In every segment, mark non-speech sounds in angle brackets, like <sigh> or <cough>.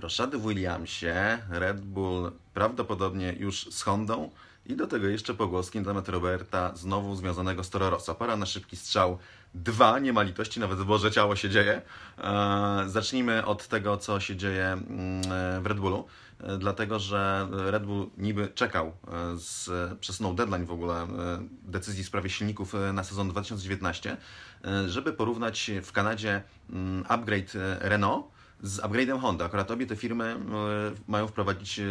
Roszady w Williamsie, Red Bull prawdopodobnie już z Hondą i do tego jeszcze pogłoski na temat Roberta znowu związanego z Toro Rosso. Para na szybki strzał, dwa, nie ma litości, nawet Boże Ciało się dzieje. E, zacznijmy od tego, co się dzieje mm, e, w Red Bullu, e, dlatego że Red Bull niby czekał, z, przesunął deadline w ogóle decyzji w sprawie silników na sezon 2019, żeby porównać w Kanadzie mm, upgrade Renault z upgrade'em Honda. Akurat obie te firmy e, mają wprowadzić e,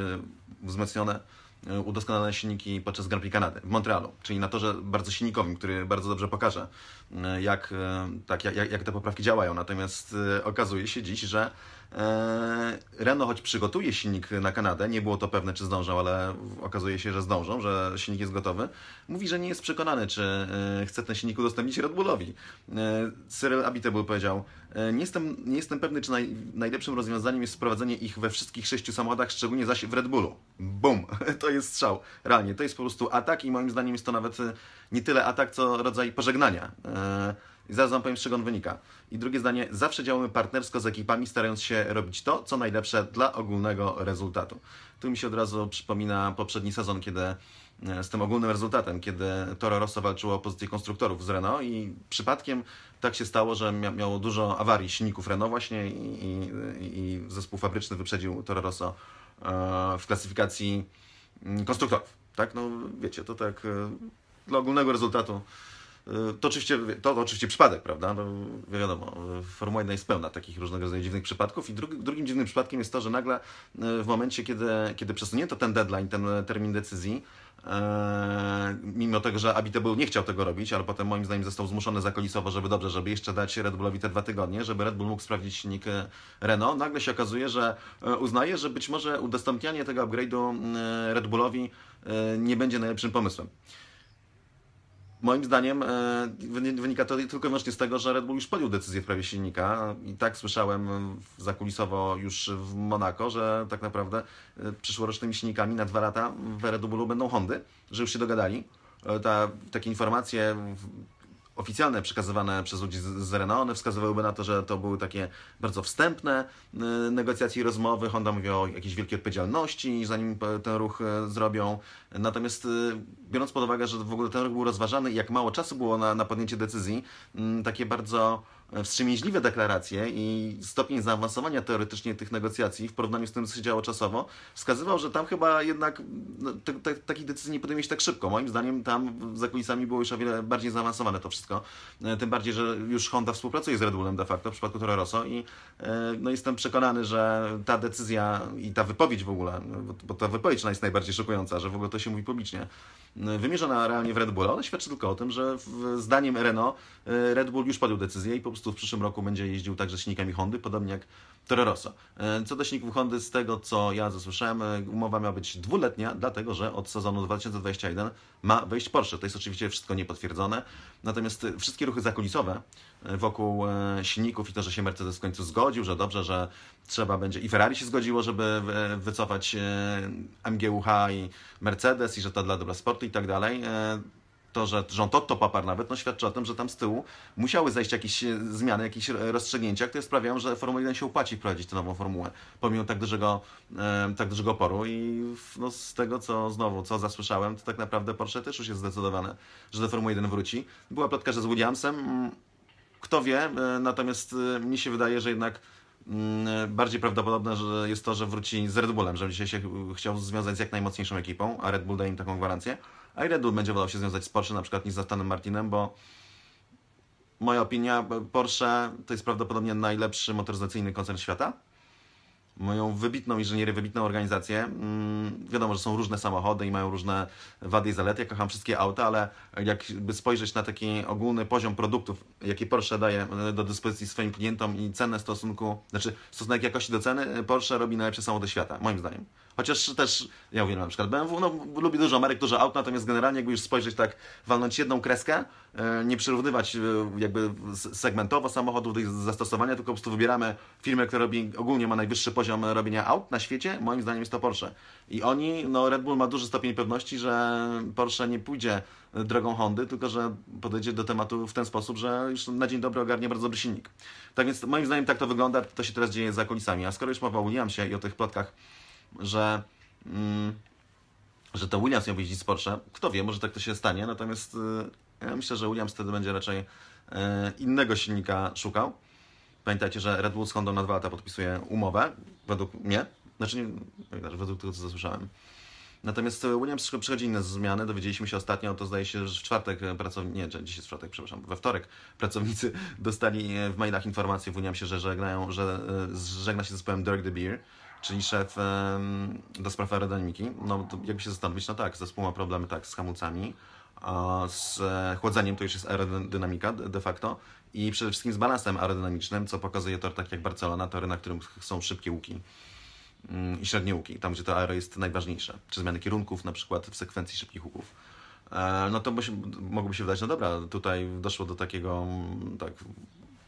wzmocnione, e, udoskonalone silniki podczas Grand Prix Kanady w Montrealu, czyli na torze bardzo silnikowym, który bardzo dobrze pokaże, jak, tak, jak, jak te poprawki działają. Natomiast okazuje się dziś, że E, Renault choć przygotuje silnik na Kanadę, nie było to pewne, czy zdążą, ale okazuje się, że zdążą, że silnik jest gotowy. Mówi, że nie jest przekonany, czy e, chce ten silnik udostępnić Red Bullowi. E, Cyril Abiteboul powiedział, nie jestem, nie jestem pewny, czy naj, najlepszym rozwiązaniem jest wprowadzenie ich we wszystkich sześciu samochodach, szczególnie zaś w Red Bullu. Bum! <laughs> To jest strzał. Realnie, to jest po prostu atak i moim zdaniem jest to nawet nie tyle atak, co rodzaj pożegnania. I zaraz Wam powiem, z czego on wynika. I drugie zdanie, zawsze działamy partnersko z ekipami, starając się robić to, co najlepsze dla ogólnego rezultatu. Tu mi się od razu przypomina poprzedni sezon, kiedy e, z tym ogólnym rezultatem, kiedy Toro Rosso walczyło o pozycję konstruktorów z Renault i przypadkiem tak się stało, że miało dużo awarii silników Renault właśnie i, i, i zespół fabryczny wyprzedził Toro Rosso e, w klasyfikacji mm, konstruktorów. Tak, no wiecie, to tak e, dla ogólnego rezultatu Y, to oczywiście, to oczywiście przypadek, prawda? No, wiadomo, y, Formuła 1 jest pełna takich różnego rodzaju dziwnych przypadków. I drugi, drugim dziwnym przypadkiem jest to, że nagle y, w momencie, kiedy, kiedy przesunięto ten deadline, ten e, termin decyzji, e, mimo tego, że był nie chciał tego robić, ale potem moim zdaniem został zmuszony zakolisowo, żeby dobrze, żeby jeszcze dać Red Bullowi te dwa tygodnie, żeby Red Bull mógł sprawdzić silnik e, Renault, nagle się okazuje, że uznaje, że być może udostępnianie tego upgrade'u Red Bullowi nie będzie najlepszym pomysłem. Moim zdaniem e, wynika to tylko i wyłącznie z tego, że Red Bull już podjął decyzję w sprawie silnika i tak słyszałem zakulisowo już w Monako, że tak naprawdę e, przyszłorocznymi silnikami na dwa lata w Red Bullu będą Hondy, że już się dogadali. E, ta, takie informacje oficjalne przekazywane przez ludzi z, z one wskazywałyby na to, że to były takie bardzo wstępne y, negocjacje i rozmowy. Honda mówi o jakiejś wielkiej odpowiedzialności, zanim ten ruch e, zrobią. Natomiast y, biorąc pod uwagę, że w ogóle ten ruch był rozważany i jak mało czasu było na, na podjęcie decyzji, mm, takie bardzo wstrzemięźliwe deklaracje i stopień zaawansowania teoretycznie tych negocjacji w porównaniu z tym, co się działo czasowo, wskazywał, że tam chyba jednak no, te, te, takich decyzji nie podejmie się tak szybko. Moim zdaniem tam za kulisami było już o wiele bardziej zaawansowane to wszystko. E, tym bardziej, że już Honda współpracuje z Red Bullem de facto w przypadku Toro Rosso i e, no, jestem przekonany, że ta decyzja i ta wypowiedź w ogóle, bo ta wypowiedź jest najbardziej szokująca, że w ogóle to się mówi publicznie, e, wymierzona realnie w Red Bulla, ona świadczy tylko o tym, że zdaniem Renault Red Bull już podjął decyzję i po prostu w przyszłym roku będzie jeździł także silnikami Hondy, podobnie jak Toro e, Co do silników Hondy, z tego co ja zasłyszałem, e, umowa miała być dwuletnia, dlatego że od sezonu 2021 ma wejść Porsche. To jest oczywiście wszystko niepotwierdzone, natomiast wszystkie ruchy zakulisowe e, wokół silników i to, że się Mercedes w końcu zgodził, że dobrze, że trzeba będzie i Ferrari się zgodziło, żeby wycofać MGUH i Mercedes i że to dla dobra sportu i tak dalej to, że rząd Otto Papar nawet, no świadczy o tym, że tam z tyłu musiały zajść jakieś e, zmiany, jakieś rozstrzygnięcia, które sprawiają, że Formuła 1 się opłaci wprowadzić tę nową formułę, pomimo tak dużego, e, tak dużego oporu i no, z tego, co znowu, co zasłyszałem, to tak naprawdę Porsche też już jest zdecydowane, że do Formuły 1 wróci. Była plotka, że z Williamsem, kto wie, e, natomiast e, mi się wydaje, że jednak mm, bardziej prawdopodobne że jest to, że wróci z Red Bullem, że dzisiaj się chciał związać z jak najmocniejszą ekipą, a Red Bull daje im taką gwarancję. A i Red Bull będzie wolał się związać z Porsche na przykład niż z Astonem Martinem, bo moja opinia, Porsche to jest prawdopodobnie najlepszy motoryzacyjny koncern świata. Mają wybitną inżynierię, wybitną organizację. Mm, wiadomo, że są różne samochody i mają różne wady i zalety. Ja kocham wszystkie auta, ale jakby spojrzeć na taki ogólny poziom produktów, jaki Porsche daje do dyspozycji swoim klientom i cenę stosunku, znaczy stosunek jakości do ceny, Porsche robi najlepsze samochody świata, moim zdaniem. Chociaż też, ja uwielbiam na przykład BMW, no lubię dużo marek, dużo aut, natomiast generalnie jakby już spojrzeć tak, walnąć jedną kreskę, e, nie przyrównywać e, jakby segmentowo samochodów do ich zastosowania, tylko po prostu wybieramy firmę, która robi, ogólnie ma najwyższy poziom robienia aut na świecie, moim zdaniem jest to Porsche. I oni, no Red Bull ma duży stopień pewności, że Porsche nie pójdzie drogą Hondy, tylko że podejdzie do tematu w ten sposób, że już na dzień dobry ogarnie bardzo dobry silnik. Tak więc moim zdaniem tak to wygląda, to się teraz dzieje za kulisami. A skoro już mowa o się i o tych plotkach że, mm, że to Williams miał jeździć z Porsche. Kto wie, może tak to się stanie, natomiast yy, ja myślę, że Williams wtedy będzie raczej yy, innego silnika szukał. Pamiętajcie, że Red Bull z Hondo na dwa lata podpisuje umowę, według mnie, znaczy nie, według tego, co zasłyszałem. Natomiast y, Williams przychodzi inne zmiany. Dowiedzieliśmy się ostatnio, to zdaje się, że w czwartek y, pracownicy, nie, dzisiaj jest czwartek, przepraszam, we wtorek pracownicy <laughs> dostali y, w mailach informację w Williamsie, że żegnają, że żegna się z zespołem Dirk De Beer czyli szef do spraw aerodynamiki, no to jakby się zastanowić, no tak, zespół ma problemy tak z hamulcami, z chłodzeniem, to już jest aerodynamika de facto i przede wszystkim z balansem aerodynamicznym, co pokazuje tor tak jak Barcelona, tory, na którym są szybkie łuki mm, i średnie łuki, tam gdzie to aero jest najważniejsze, czy zmiany kierunków na przykład w sekwencji szybkich łuków. E, no to mogłoby się wydać, no dobra, tutaj doszło do takiego mm, tak,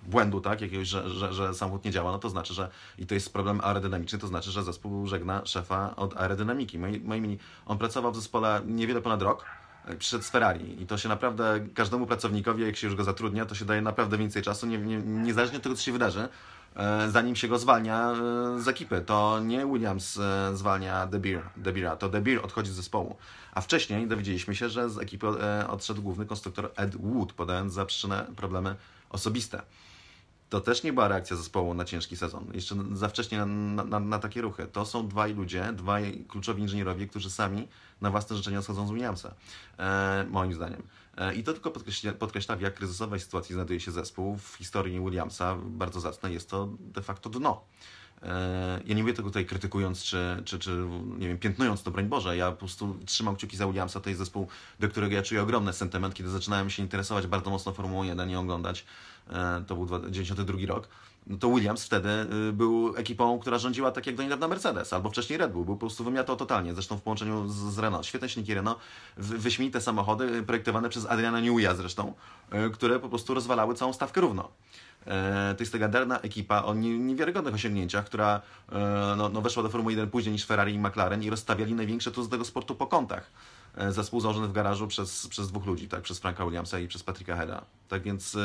błędu, tak, jakiegoś, że, że, że samochód nie działa, no to znaczy, że i to jest problem aerodynamiczny, to znaczy, że zespół żegna szefa od aerodynamiki. Moi, moimi, on pracował w zespole niewiele ponad rok, e, przed Ferrari i to się naprawdę każdemu pracownikowi, jak się już go zatrudnia, to się daje naprawdę więcej czasu, nie, nie, niezależnie od tego, co się wydarzy, e, zanim się go zwalnia e, z ekipy. To nie Williams zwalnia De, Beer, De Beera, to De Beer odchodzi z zespołu. A wcześniej dowiedzieliśmy się, że z ekipy odszedł główny konstruktor Ed Wood, podając za przyczynę problemy osobiste to też nie była reakcja zespołu na ciężki sezon. Jeszcze za wcześnie na, na, na takie ruchy. To są dwaj ludzie, dwaj kluczowi inżynierowie, którzy sami na własne życzenia schodzą z Williamsa, e, moim zdaniem. E, I to tylko podkreśla, podkreśla, w jak kryzysowej sytuacji znajduje się zespół. W historii Williamsa bardzo zacne jest to de facto dno. E, ja nie mówię tego tutaj krytykując, czy, czy, czy nie wiem, piętnując to, broń Boże. Ja po prostu trzymam kciuki za Williamsa, to jest zespół, do którego ja czuję ogromny sentyment. Kiedy zaczynałem się interesować bardzo mocno Formułą 1 i oglądać, e, to był 92 rok, no to Williams wtedy y, był ekipą, która rządziła tak jak do niedawna Mercedes, albo wcześniej Red Bull, był po prostu wymiatał totalnie, zresztą w połączeniu z, z Renault. Świetne silniki Renault, wyśmienite samochody y, projektowane przez Adriana Newey'a zresztą, y, które po prostu rozwalały całą stawkę równo. E, to jest ta gadarna ekipa o niewiarygodnych osiągnięciach, która e, no, no weszła do Formuły 1 później niż Ferrari i McLaren i rozstawiali największe tu z tego sportu po kątach e, zespół założony w garażu przez, przez dwóch ludzi, tak, przez Franka Williamsa i przez Patricka Heda. Tak więc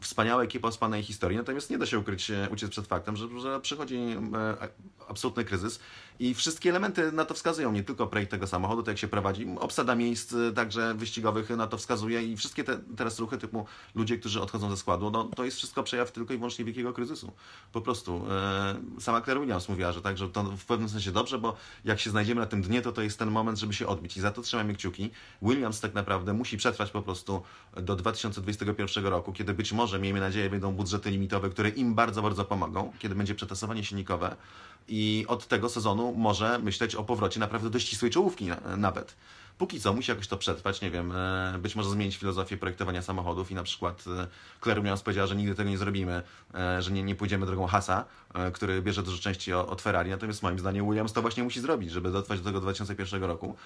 wspaniała ekipa wspaniałej historii, natomiast nie da się ukryć, e, uciec przed faktem, że, że przychodzi e, absolutny kryzys i wszystkie elementy na to wskazują, nie tylko projekt tego samochodu, to jak się prowadzi, obsada miejsc e, także wyścigowych na to wskazuje i wszystkie te, teraz ruchy typu ludzie, którzy odchodzą ze składu, no, to jest wszystko przejaw tylko i wyłącznie wielkiego kryzysu. Po prostu. sama Claire Williams mówiła, że tak, że to w pewnym sensie dobrze, bo jak się znajdziemy na tym dnie, to to jest ten moment, żeby się odbić i za to trzymamy kciuki. Williams tak naprawdę musi przetrwać po prostu do 2021 roku, kiedy być może może, miejmy nadzieję, będą budżety limitowe, które im bardzo, bardzo pomogą, kiedy będzie przetasowanie silnikowe. I od tego sezonu może myśleć o powrocie naprawdę do ścisłej czołówki nawet póki co musi jakoś to przetrwać, nie wiem, e, być może zmienić filozofię projektowania samochodów i na przykład e, Claire Mians powiedziała, że nigdy tego nie zrobimy, e, że nie, nie pójdziemy drogą Hasa, który bierze dużo części od Ferrari, natomiast moim zdaniem Williams to właśnie musi zrobić, żeby dotrwać do tego 2001 roku,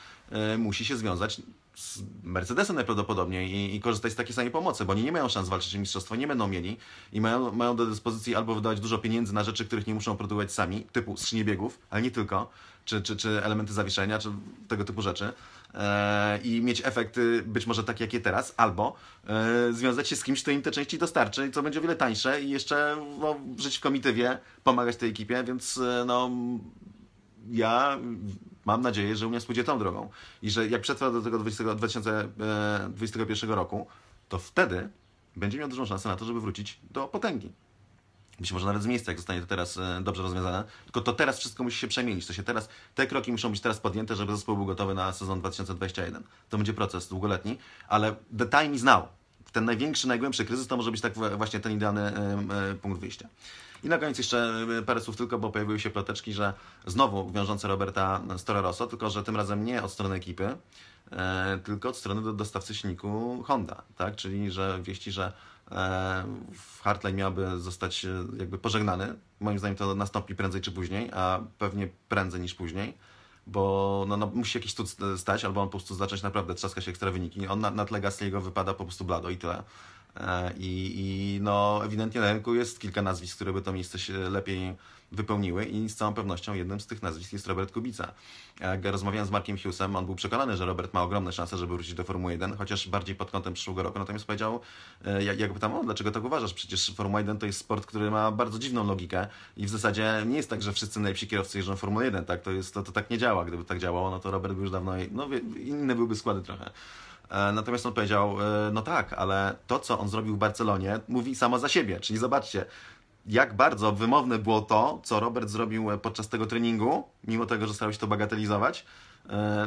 musi się związać z Mercedesem najprawdopodobniej i, i korzystać z takiej samej pomocy, bo oni nie mają szans walczyć o mistrzostwo, nie będą mieli i mają, mają do dyspozycji albo wydawać dużo pieniędzy na rzeczy, których nie muszą produkować sami, typu skrzynie biegów, ale nie tylko, czy, czy, czy elementy zawieszenia, czy tego typu rzeczy, E, i mieć efekty być może takie, jakie teraz, albo e, związać się z kimś, kto im te części dostarczy, co będzie o wiele tańsze i jeszcze no, żyć w komitywie, pomagać tej ekipie, więc e, no, ja mam nadzieję, że Unia pójdzie tą drogą i że jak przetrwa do tego 20, 2021 roku, to wtedy będzie miał dużą szansę na to, żeby wrócić do potęgi być może nawet z miejsca, jak zostanie to teraz e, dobrze rozwiązane. Tylko to teraz wszystko musi się przemienić. To się teraz, te kroki muszą być teraz podjęte, żeby zespół był gotowy na sezon 2021. To będzie proces długoletni, ale the time is now. Ten największy, najgłębszy kryzys to może być tak właśnie ten idealny e, e, punkt wyjścia. I na koniec jeszcze parę słów tylko, bo pojawiły się ploteczki, że znowu wiążące Roberta Stororoso, tylko że tym razem nie od strony ekipy, tylko od strony dostawcy silniku Honda, tak? Czyli, że wieści, że Ehm, Hartley miałby zostać e, jakby pożegnany. Moim zdaniem to nastąpi prędzej czy później, a pewnie prędzej niż później, bo no, no musi jakiś cud stać, albo on po prostu zacząć naprawdę trzaskać ekstra wyniki. On na, na tle Gasly'ego wypada po prostu blado i tyle. E, I, I, no, ewidentnie na rynku jest kilka nazwisk, które by to miejsce się lepiej wypełniły i z całą pewnością jednym z tych nazwisk jest Robert Kubica. E, jak rozmawiałem z Markiem Hughesem, on był przekonany, że Robert ma ogromne szanse, żeby wrócić do Formuły 1, chociaż bardziej pod kątem przyszłego roku. Natomiast powiedział, e, jak, jak pytam, o, dlaczego tak uważasz? Przecież Formuła 1 to jest sport, który ma bardzo dziwną logikę i w zasadzie nie jest tak, że wszyscy najlepsi kierowcy jeżdżą Formułę 1, tak? To, jest, to, to tak nie działa. Gdyby tak działało, no to Robert by już dawno, no inny byłby składy trochę. E, natomiast on powiedział, e, no tak, ale to, co on zrobił w Barcelonie, mówi samo za siebie. Czyli zobaczcie, jak bardzo wymowne było to, co Robert zrobił e, podczas tego treningu, mimo tego, że starał się to bagatelizować,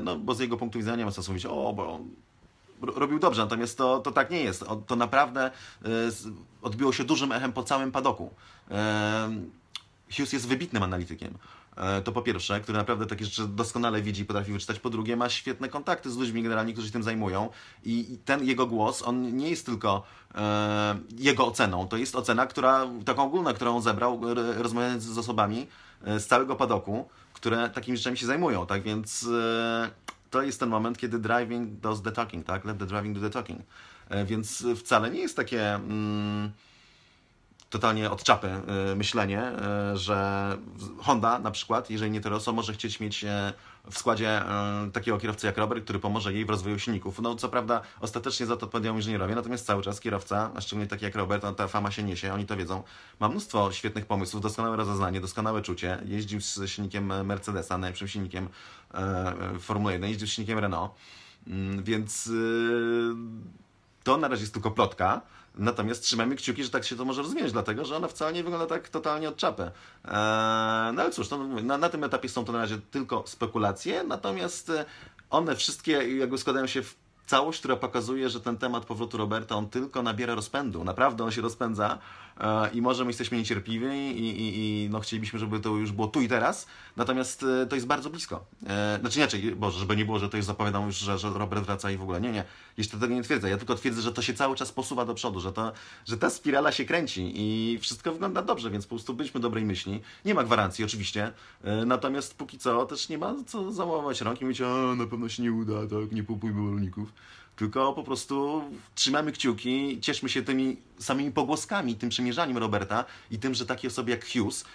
no bo z jego punktu widzenia nie ma sensu mówić, o, bo on robił dobrze, natomiast to, to tak nie jest. To naprawdę odbiło się dużym echem po całym padoku. Hughes jest wybitnym analitykiem. E, to po pierwsze, który naprawdę takie rzeczy doskonale widzi i potrafi wyczytać. Po drugie, ma świetne kontakty z ludźmi generalnie, którzy się tym zajmują. I ten jego głos, on nie jest tylko e, jego oceną. To jest ocena, która taką ogólna, którą zebrał rozmawiając z osobami e, z całego padoku, które takimi rzeczami się zajmują. Tak więc e, to jest ten moment, kiedy driving does the talking, tak? Let the driving do the talking. E, więc wcale nie jest takie... Mm, totalnie od czapy y, myślenie, y, że Honda na przykład, jeżeli nie Teroso, może chcieć mieć y, w składzie takiego kierowcy jak Robert, który pomoże jej w rozwoju silników. No co prawda ostatecznie za to odpowiadają inżynierowie, natomiast cały czas kierowca, a szczególnie taki jak Robert, no, ta fama się niesie, oni to wiedzą. Ma mnóstwo świetnych pomysłów, doskonałe rozeznanie, doskonałe czucie. Jeździł z silnikiem Mercedesa, najlepszym silnikiem Formuły 1, jeździł z silnikiem Renault, mm, więc to na razie jest tylko plotka, Natomiast trzymajmy kciuki, że tak się to może rozwinąć, dlatego że ona wcale nie wygląda tak totalnie od czapy. Eee, no ale cóż, to, no, na, na tym etapie są to na razie tylko spekulacje, natomiast e, one wszystkie jakby składają się w całość, która pokazuje, że ten temat powrotu Roberta, on tylko nabiera rozpędu. Naprawdę on się rozpędza e, i może my jesteśmy niecierpliwi i, i, i no chcielibyśmy, żeby to już było tu i teraz, natomiast e, to jest bardzo blisko. E, znaczy inaczej, Boże, żeby nie było, że to już zapowiadam już, że, że Robert wraca i w ogóle. Nie, nie. Jeszcze tego nie twierdzę. Ja tylko twierdzę, że to się cały czas posuwa do przodu, że, to, że ta spirala się kręci i wszystko wygląda dobrze, więc po prostu byliśmy dobrej myśli. Nie ma gwarancji oczywiście, natomiast póki co też nie ma co załamować rąk i mówić, a na pewno się nie uda, tak, nie popójmy rolników. Tylko po prostu trzymamy kciuki, cieszmy się tymi samymi pogłoskami, tym przymierzaniem Roberta i tym, że takie osoby jak Hughes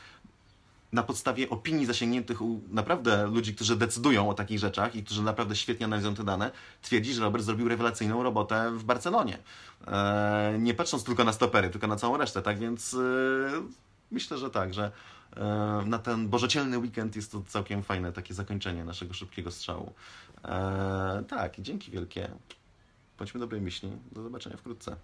na podstawie opinii zasięgniętych u naprawdę ludzi, którzy decydują o takich rzeczach i którzy naprawdę świetnie analizują te dane, twierdzi, że Robert zrobił rewelacyjną robotę w Barcelonie. Eee, nie patrząc tylko na stopery, tylko na całą resztę, tak więc e, myślę, że tak, że e, na ten bożocielny weekend jest to całkiem fajne takie zakończenie naszego szybkiego strzału. Eee, tak, dzięki wielkie. Bądźmy dobrej myśli. Do zobaczenia wkrótce.